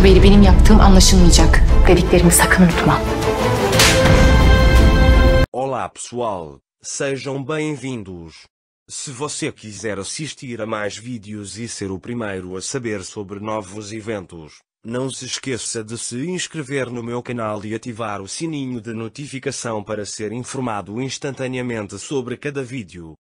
haberi benim yaptığım anlaşılmayacak. Dediklerimi sakın unutma. Olá, pessoal. Sejam bem-vindos. Se você quiser assistir a mais vídeos e ser o primeiro a saber sobre novos eventos, não se esqueça de se inscrever no meu canal e ativar o sininho de notificação para ser informado instantaneamente sobre cada vídeo.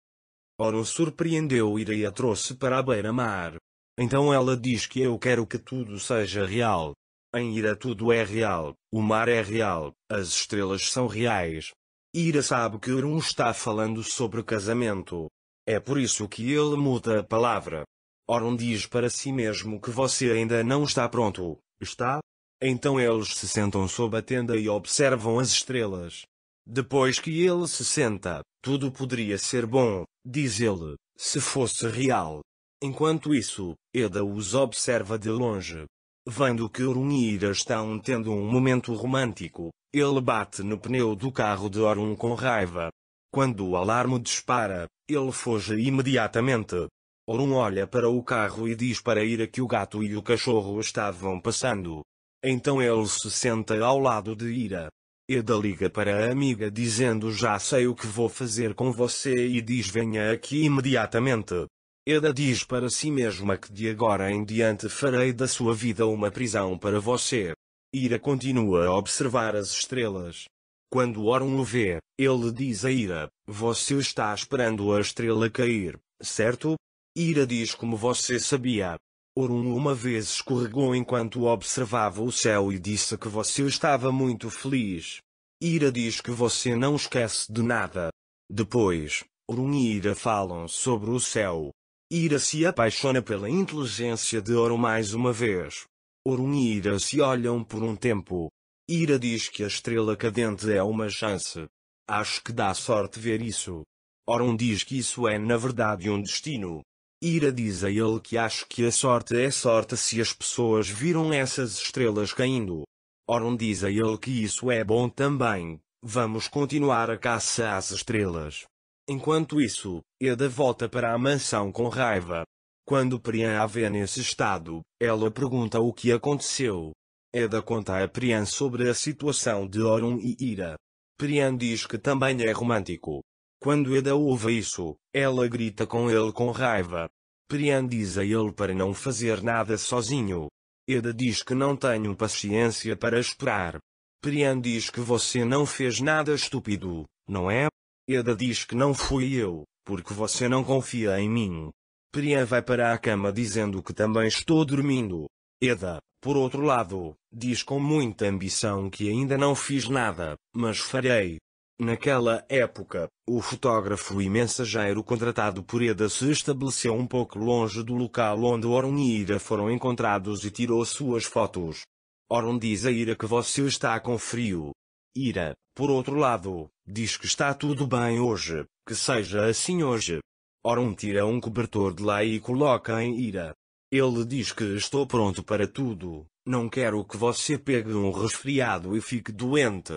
Oro surpreendeu e a trouxe para a beira-mar. Então ela diz que eu quero que tudo seja real. Em Ira tudo é real, o mar é real, as estrelas são reais. Ira sabe que Urum está falando sobre casamento. É por isso que ele muda a palavra. Orun diz para si mesmo que você ainda não está pronto, está? Então eles se sentam sob a tenda e observam as estrelas. Depois que ele se senta, tudo poderia ser bom, diz ele, se fosse real. Enquanto isso, Eda os observa de longe. Vendo que Ira estão tendo um momento romântico, ele bate no pneu do carro de Orun com raiva. Quando o alarme dispara, ele foge imediatamente. Orun olha para o carro e diz para Ira que o gato e o cachorro estavam passando. Então ele se senta ao lado de Ira. Eda liga para a amiga dizendo já sei o que vou fazer com você e diz venha aqui imediatamente. Eda diz para si mesma que de agora em diante farei da sua vida uma prisão para você. Ira continua a observar as estrelas. Quando Orun o vê, ele diz a Ira, você está esperando a estrela cair, certo? Ira diz como você sabia. Orun uma vez escorregou enquanto observava o céu e disse que você estava muito feliz. Ira diz que você não esquece de nada. Depois, Orun e Ira falam sobre o céu. Ira se apaixona pela inteligência de Oro mais uma vez. Orun e Ira se olham por um tempo. Ira diz que a estrela cadente é uma chance. Acho que dá sorte ver isso. Orun diz que isso é na verdade um destino. Ira diz a ele que acho que a sorte é sorte se as pessoas viram essas estrelas caindo. Orun diz a ele que isso é bom também. Vamos continuar a caça às estrelas. Enquanto isso, Eda volta para a mansão com raiva. Quando Prian a vê nesse estado, ela pergunta o que aconteceu. Eda conta a Prian sobre a situação de Orun e Ira. Prian diz que também é romântico. Quando Eda ouve isso, ela grita com ele com raiva. Prian diz a ele para não fazer nada sozinho. Eda diz que não tenho paciência para esperar. Prian diz que você não fez nada estúpido, não é? Eda diz que não fui eu, porque você não confia em mim. Priya vai para a cama dizendo que também estou dormindo. Eda, por outro lado, diz com muita ambição que ainda não fiz nada, mas farei. Naquela época, o fotógrafo e mensageiro contratado por Eda se estabeleceu um pouco longe do local onde Orun e Ira foram encontrados e tirou suas fotos. Orun diz a Ira que você está com frio. Ira, por outro lado, Diz que está tudo bem hoje, que seja assim hoje. Orum tira um cobertor de lá e coloca em ira. Ele diz que estou pronto para tudo, não quero que você pegue um resfriado e fique doente.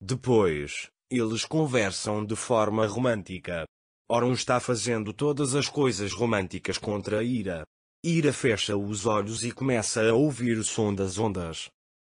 Depois, eles conversam de forma romântica. Orum está fazendo todas as coisas românticas contra Ira. Ira fecha os olhos e começa a ouvir o som das ondas.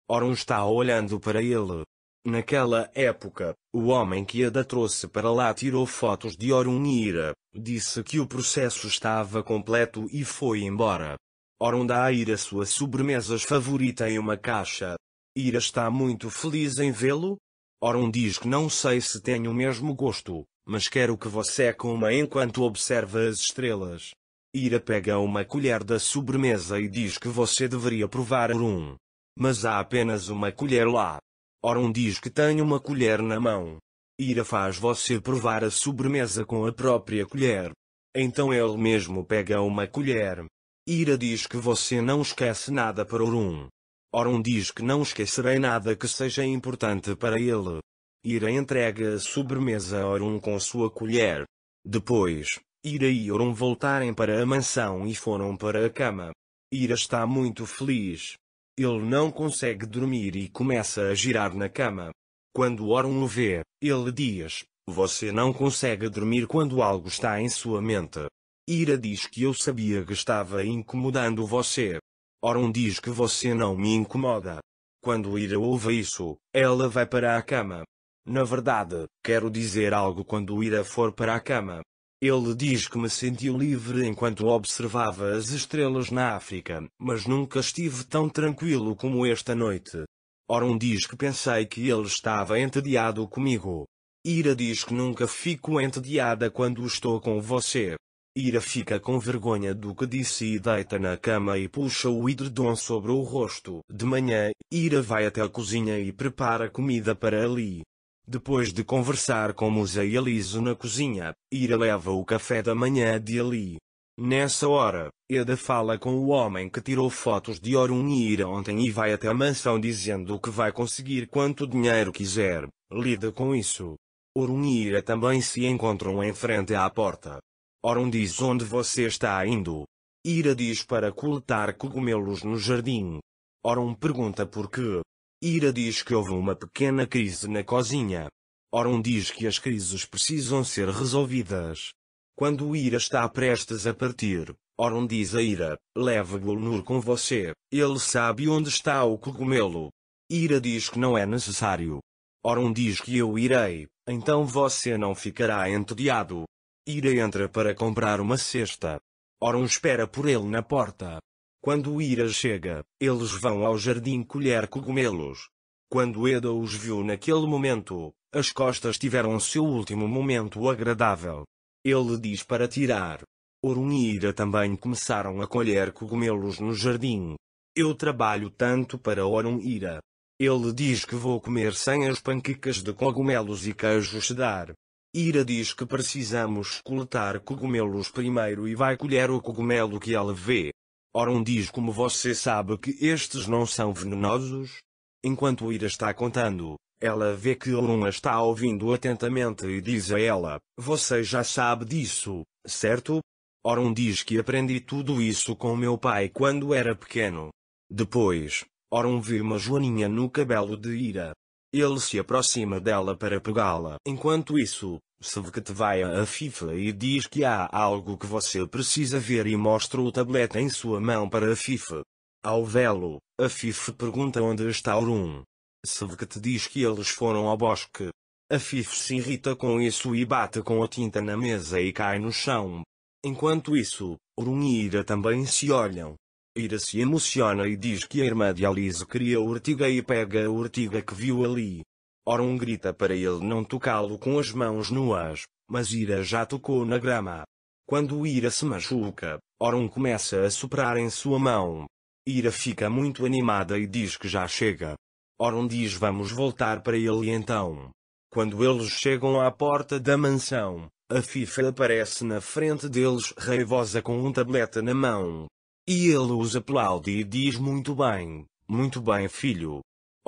Orum está olhando para ele, Naquela época, o homem que Ada trouxe para lá tirou fotos de Orun e Ira disse que o processo estava completo e foi embora. Orunda Ira sua sobremesas favorita em uma caixa. Ira está muito feliz em vê-lo. Orun diz que não sei se tem o mesmo gosto, mas quero que você coma enquanto observa as estrelas. Ira pega uma colher da sobremesa e diz que você deveria provar Orun. Mas há apenas uma colher lá. Ora um diz que tem uma colher na mão. Ira faz você provar a sobremesa com a própria colher. Então ele mesmo pega uma colher. Ira diz que você não esquece nada para Orum. Orum diz que não esquecerei nada que seja importante para ele. Ira entrega a sobremesa a Orum com sua colher. Depois, Ira e Orum voltarem para a mansão e foram para a cama. Ira está muito feliz ele não consegue dormir e começa a girar na cama. Quando Oron o vê, ele diz: Você não consegue dormir quando algo está em sua mente. Ira diz que eu sabia que estava incomodando você. Oron diz que você não me incomoda. Quando Ira ouve isso, ela vai para a cama. Na verdade, quero dizer algo quando Ira for para a cama. Ele diz que me sentiu livre enquanto observava as estrelas na África, mas nunca estive tão tranquilo como esta noite. Orum diz que pensei que ele estava entediado comigo. Ira diz que nunca fico entediada quando estou com você. Ira fica com vergonha do que disse e deita na cama e puxa o hidredom sobre o rosto. De manhã, Ira vai até a cozinha e prepara comida para ali. Depois de conversar com Musa e Aliso na cozinha, Ira leva o café da manhã de Ali. Nessa hora, Eda fala com o homem que tirou fotos de Orun e Ira ontem e vai até a mansão dizendo que vai conseguir quanto dinheiro quiser, lida com isso. Orun e Ira também se encontram em frente à porta. Orun diz onde você está indo. Ira diz para coletar cogumelos no jardim. Orun pergunta por quê, Ira diz que houve uma pequena crise na cozinha. Oron diz que as crises precisam ser resolvidas. Quando Ira está prestes a partir, Oron diz a Ira, leve Glunur com você, ele sabe onde está o cogumelo. Ira diz que não é necessário. Oron diz que eu irei, então você não ficará entediado. Ira entra para comprar uma cesta. Oron espera por ele na porta. Quando Ira chega, eles vão ao jardim colher cogumelos. Quando Eda os viu naquele momento, as costas tiveram seu último momento agradável. Ele diz para tirar. Orun e Ira também começaram a colher cogumelos no jardim. Eu trabalho tanto para Orun Ira. Ele diz que vou comer sem as panquecas de cogumelos e queijo dar. Ira diz que precisamos coletar cogumelos primeiro e vai colher o cogumelo que ela vê. Oron diz como você sabe que estes não são venenosos? Enquanto Ira está contando, ela vê que Oron a está ouvindo atentamente e diz a ela, você já sabe disso, certo? Oron diz que aprendi tudo isso com meu pai quando era pequeno. Depois, Oron vê uma joaninha no cabelo de Ira. Ele se aproxima dela para pegá-la. Enquanto isso, Sevket vai a FIFA e diz que há algo que você precisa ver e mostra o tablet em sua mão para a FIFA. Ao velo, a FIFA pergunta onde está Aurum. Sevket diz que eles foram ao bosque. A FIFA se irrita com isso e bate com a tinta na mesa e cai no chão. Enquanto isso, Orum e Ira também se olham. Ira se emociona e diz que a irmã de Alice queria Urtiga e pega a Urtiga que viu ali. Oron grita para ele não tocá-lo com as mãos nuas, mas Ira já tocou na grama. Quando Ira se machuca, Oron começa a soprar em sua mão. Ira fica muito animada e diz que já chega. Oron diz vamos voltar para ele então. Quando eles chegam à porta da mansão, a Fifa aparece na frente deles raivosa com um tablete na mão. E ele os aplaude e diz muito bem, muito bem filho,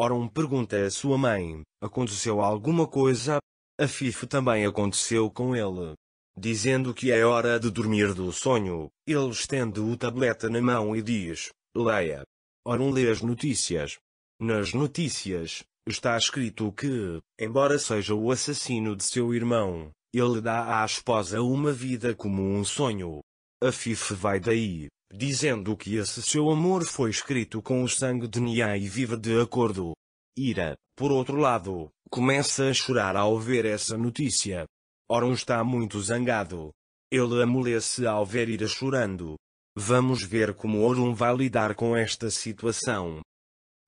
Oron pergunta a sua mãe: Aconteceu alguma coisa? A Fifo também aconteceu com ele. Dizendo que é hora de dormir do sonho, ele estende o tableta na mão e diz: Leia. Oron lê as notícias. Nas notícias, está escrito que, embora seja o assassino de seu irmão, ele dá à esposa uma vida como um sonho. A Fife vai daí, dizendo que esse seu amor foi escrito com o sangue de Nia e vive de acordo. Ira, por outro lado, começa a chorar ao ver essa notícia. Oron está muito zangado. Ele amolece ao ver Ira chorando. Vamos ver como Oron vai lidar com esta situação.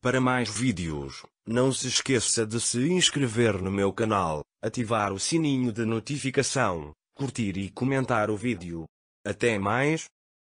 Para mais vídeos, não se esqueça de se inscrever no meu canal, ativar o sininho de notificação, curtir e comentar o vídeo. Até mais!